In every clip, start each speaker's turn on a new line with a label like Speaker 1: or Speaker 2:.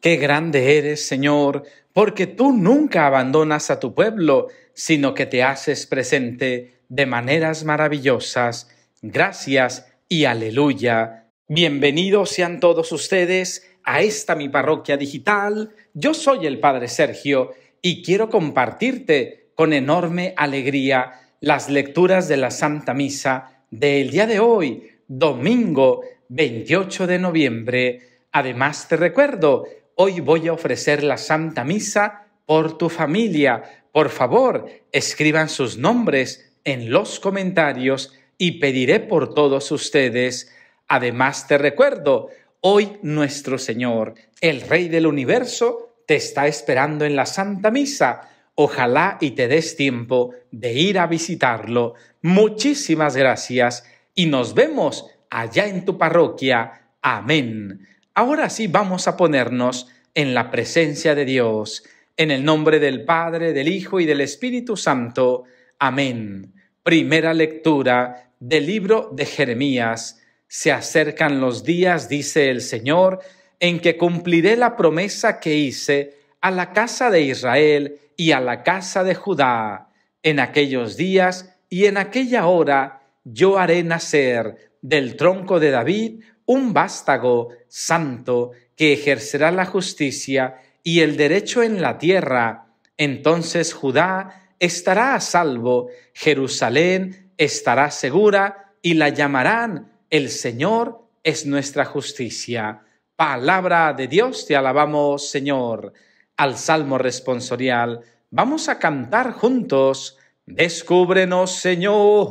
Speaker 1: Qué grande eres, Señor, porque tú nunca abandonas a tu pueblo, sino que te haces presente de maneras maravillosas. Gracias y aleluya. Bienvenidos sean todos ustedes a esta mi parroquia digital. Yo soy el Padre Sergio y quiero compartirte con enorme alegría las lecturas de la Santa Misa del día de hoy, domingo 28 de noviembre. Además, te recuerdo hoy voy a ofrecer la Santa Misa por tu familia. Por favor, escriban sus nombres en los comentarios y pediré por todos ustedes. Además, te recuerdo, hoy nuestro Señor, el Rey del Universo, te está esperando en la Santa Misa. Ojalá y te des tiempo de ir a visitarlo. Muchísimas gracias y nos vemos allá en tu parroquia. Amén. Ahora sí vamos a ponernos en la presencia de Dios, en el nombre del Padre, del Hijo y del Espíritu Santo. Amén. Primera lectura del libro de Jeremías. Se acercan los días, dice el Señor, en que cumpliré la promesa que hice a la casa de Israel y a la casa de Judá. En aquellos días y en aquella hora yo haré nacer del tronco de David un vástago santo que ejercerá la justicia y el derecho en la tierra. Entonces Judá estará a salvo, Jerusalén estará segura y la llamarán el Señor es nuestra justicia. Palabra de Dios, te alabamos Señor. Al Salmo responsorial vamos a cantar juntos. Descúbrenos Señor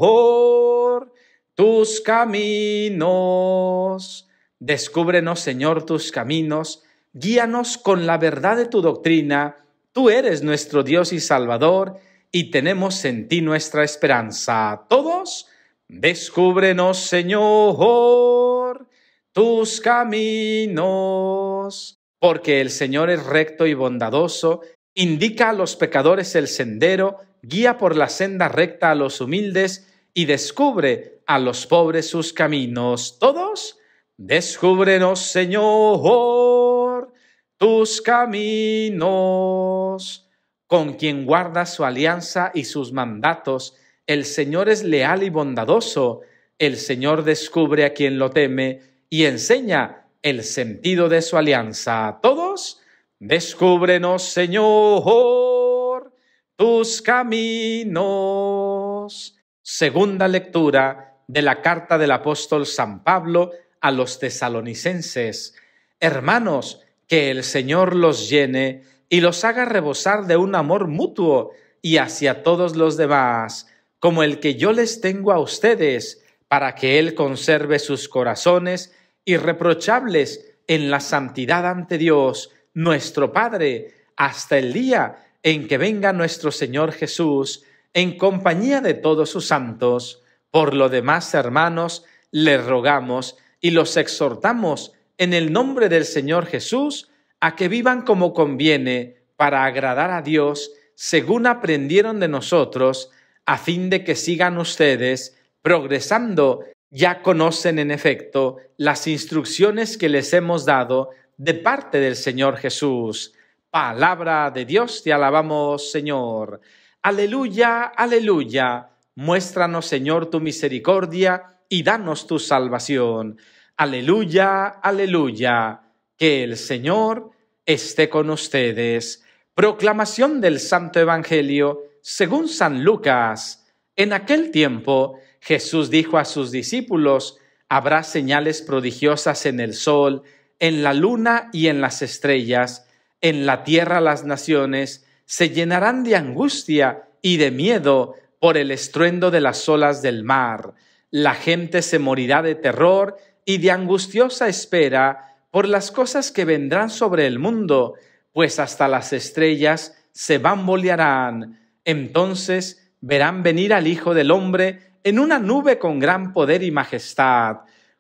Speaker 1: tus caminos. Descúbrenos, Señor, tus caminos, guíanos con la verdad de tu doctrina. Tú eres nuestro Dios y Salvador, y tenemos en ti nuestra esperanza. Todos, descúbrenos, Señor, tus caminos. Porque el Señor es recto y bondadoso, indica a los pecadores el sendero, guía por la senda recta a los humildes, y descubre a los pobres sus caminos. Todos, descúbrenos, Señor, tus caminos. Con quien guarda su alianza y sus mandatos, el Señor es leal y bondadoso. El Señor descubre a quien lo teme y enseña el sentido de su alianza. Todos, descúbrenos, Señor, tus caminos. Segunda lectura de la carta del apóstol San Pablo a los tesalonicenses. Hermanos, que el Señor los llene y los haga rebosar de un amor mutuo y hacia todos los demás, como el que yo les tengo a ustedes, para que Él conserve sus corazones irreprochables en la santidad ante Dios, nuestro Padre, hasta el día en que venga nuestro Señor Jesús en compañía de todos sus santos. Por lo demás, hermanos, les rogamos y los exhortamos en el nombre del Señor Jesús a que vivan como conviene para agradar a Dios, según aprendieron de nosotros, a fin de que sigan ustedes progresando. Ya conocen en efecto las instrucciones que les hemos dado de parte del Señor Jesús. Palabra de Dios, te alabamos, Señor. Aleluya, aleluya. Muéstranos, Señor, tu misericordia y danos tu salvación. Aleluya, aleluya. Que el Señor esté con ustedes. Proclamación del Santo Evangelio según San Lucas. En aquel tiempo Jesús dijo a sus discípulos, habrá señales prodigiosas en el sol, en la luna y en las estrellas, en la tierra las naciones, se llenarán de angustia y de miedo por el estruendo de las olas del mar. La gente se morirá de terror y de angustiosa espera por las cosas que vendrán sobre el mundo, pues hasta las estrellas se bambolearán. Entonces verán venir al Hijo del Hombre en una nube con gran poder y majestad.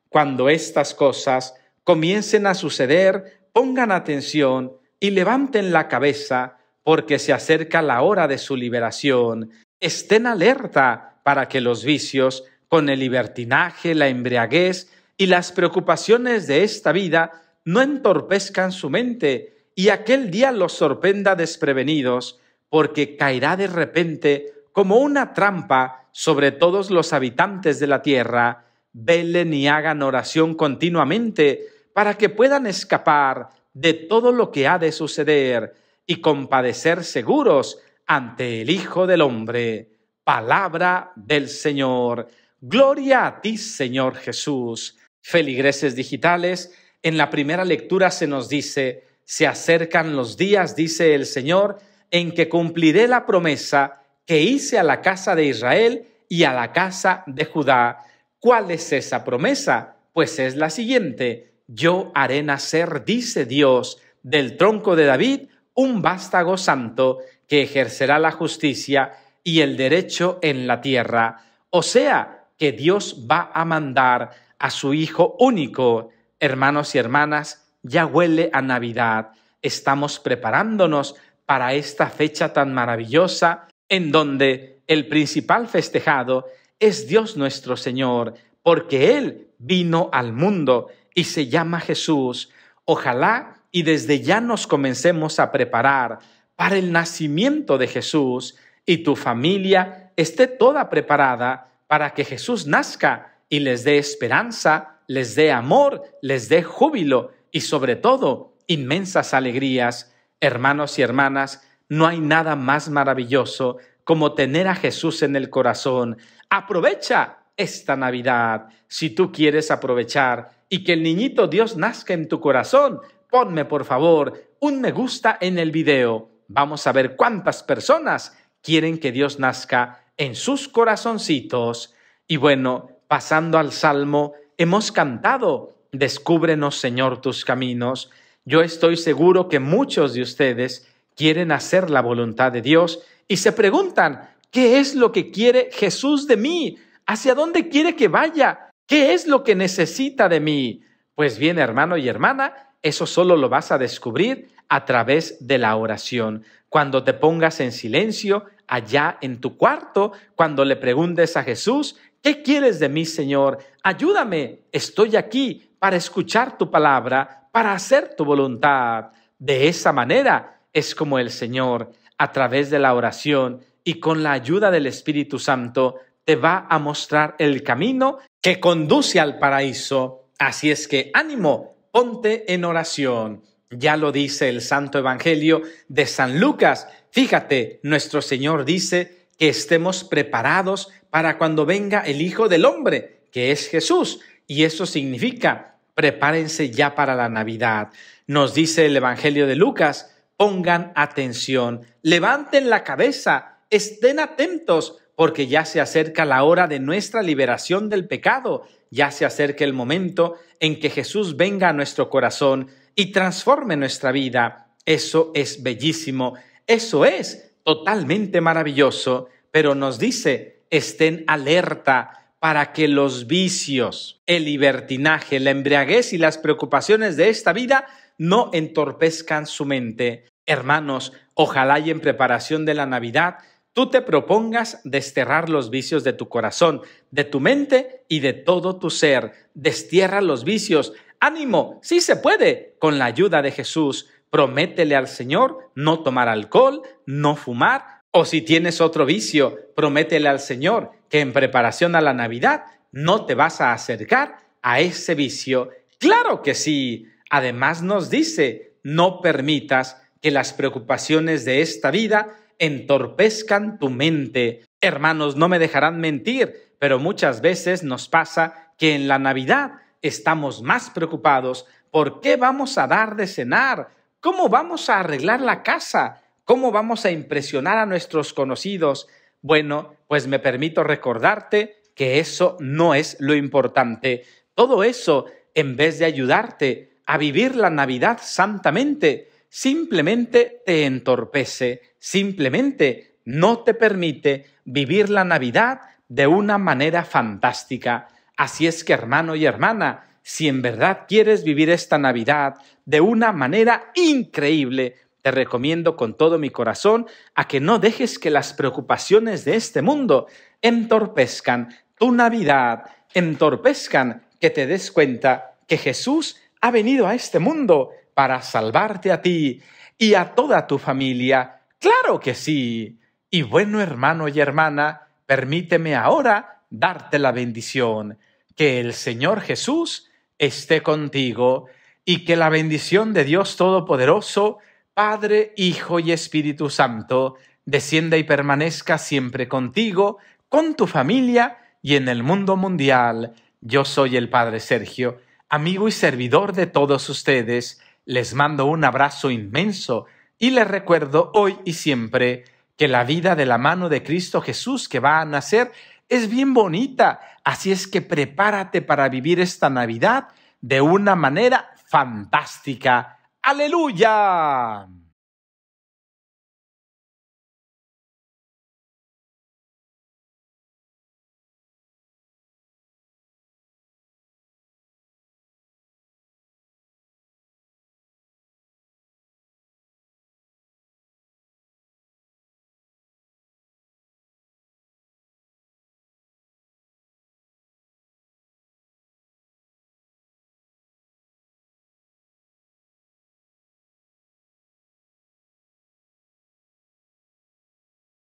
Speaker 1: Cuando estas cosas comiencen a suceder, pongan atención y levanten la cabeza, porque se acerca la hora de su liberación. Estén alerta para que los vicios, con el libertinaje, la embriaguez y las preocupaciones de esta vida, no entorpezcan su mente y aquel día los sorprenda desprevenidos, porque caerá de repente como una trampa sobre todos los habitantes de la tierra. Velen y hagan oración continuamente para que puedan escapar de todo lo que ha de suceder y compadecer seguros ante el Hijo del Hombre. Palabra del Señor. Gloria a ti, Señor Jesús. Feligreses digitales, en la primera lectura se nos dice, se acercan los días, dice el Señor, en que cumpliré la promesa que hice a la casa de Israel y a la casa de Judá. ¿Cuál es esa promesa? Pues es la siguiente. Yo haré nacer, dice Dios, del tronco de David un vástago santo que ejercerá la justicia y el derecho en la tierra. O sea, que Dios va a mandar a su Hijo único. Hermanos y hermanas, ya huele a Navidad. Estamos preparándonos para esta fecha tan maravillosa en donde el principal festejado es Dios nuestro Señor, porque Él vino al mundo y se llama Jesús. Ojalá y desde ya nos comencemos a preparar para el nacimiento de Jesús y tu familia esté toda preparada para que Jesús nazca y les dé esperanza, les dé amor, les dé júbilo y sobre todo inmensas alegrías. Hermanos y hermanas, no hay nada más maravilloso como tener a Jesús en el corazón. Aprovecha esta Navidad si tú quieres aprovechar y que el niñito Dios nazca en tu corazón ponme por favor un me gusta en el video. Vamos a ver cuántas personas quieren que Dios nazca en sus corazoncitos. Y bueno, pasando al Salmo, hemos cantado, Descúbrenos Señor tus caminos. Yo estoy seguro que muchos de ustedes quieren hacer la voluntad de Dios y se preguntan, ¿qué es lo que quiere Jesús de mí? ¿Hacia dónde quiere que vaya? ¿Qué es lo que necesita de mí? Pues bien, hermano y hermana, eso solo lo vas a descubrir a través de la oración. Cuando te pongas en silencio allá en tu cuarto, cuando le preguntes a Jesús, ¿qué quieres de mí, Señor? Ayúdame, estoy aquí para escuchar tu palabra, para hacer tu voluntad. De esa manera es como el Señor, a través de la oración y con la ayuda del Espíritu Santo, te va a mostrar el camino que conduce al paraíso. Así es que ánimo, ponte en oración. Ya lo dice el Santo Evangelio de San Lucas. Fíjate, nuestro Señor dice que estemos preparados para cuando venga el Hijo del Hombre, que es Jesús. Y eso significa, prepárense ya para la Navidad. Nos dice el Evangelio de Lucas, pongan atención, levanten la cabeza, estén atentos, porque ya se acerca la hora de nuestra liberación del pecado, ya se acerca el momento en que Jesús venga a nuestro corazón y transforme nuestra vida. Eso es bellísimo, eso es totalmente maravilloso, pero nos dice, estén alerta para que los vicios, el libertinaje, la embriaguez y las preocupaciones de esta vida no entorpezcan su mente. Hermanos, ojalá y en preparación de la Navidad tú te propongas desterrar los vicios de tu corazón, de tu mente y de todo tu ser. Destierra los vicios. Ánimo, sí se puede, con la ayuda de Jesús. Prométele al Señor no tomar alcohol, no fumar, o si tienes otro vicio, prométele al Señor que en preparación a la Navidad no te vas a acercar a ese vicio. Claro que sí. Además nos dice, no permitas que las preocupaciones de esta vida entorpezcan tu mente. Hermanos, no me dejarán mentir, pero muchas veces nos pasa que en la Navidad estamos más preocupados por qué vamos a dar de cenar, cómo vamos a arreglar la casa, cómo vamos a impresionar a nuestros conocidos. Bueno, pues me permito recordarte que eso no es lo importante. Todo eso, en vez de ayudarte a vivir la Navidad santamente, simplemente te entorpece simplemente no te permite vivir la Navidad de una manera fantástica. Así es que, hermano y hermana, si en verdad quieres vivir esta Navidad de una manera increíble, te recomiendo con todo mi corazón a que no dejes que las preocupaciones de este mundo entorpezcan tu Navidad, entorpezcan que te des cuenta que Jesús ha venido a este mundo para salvarte a ti y a toda tu familia Claro que sí. Y bueno, hermano y hermana, permíteme ahora darte la bendición. Que el Señor Jesús esté contigo y que la bendición de Dios Todopoderoso, Padre, Hijo y Espíritu Santo, descienda y permanezca siempre contigo, con tu familia y en el mundo mundial. Yo soy el Padre Sergio, amigo y servidor de todos ustedes. Les mando un abrazo inmenso y les recuerdo hoy y siempre que la vida de la mano de Cristo Jesús que va a nacer es bien bonita. Así es que prepárate para vivir esta Navidad de una manera fantástica. Aleluya.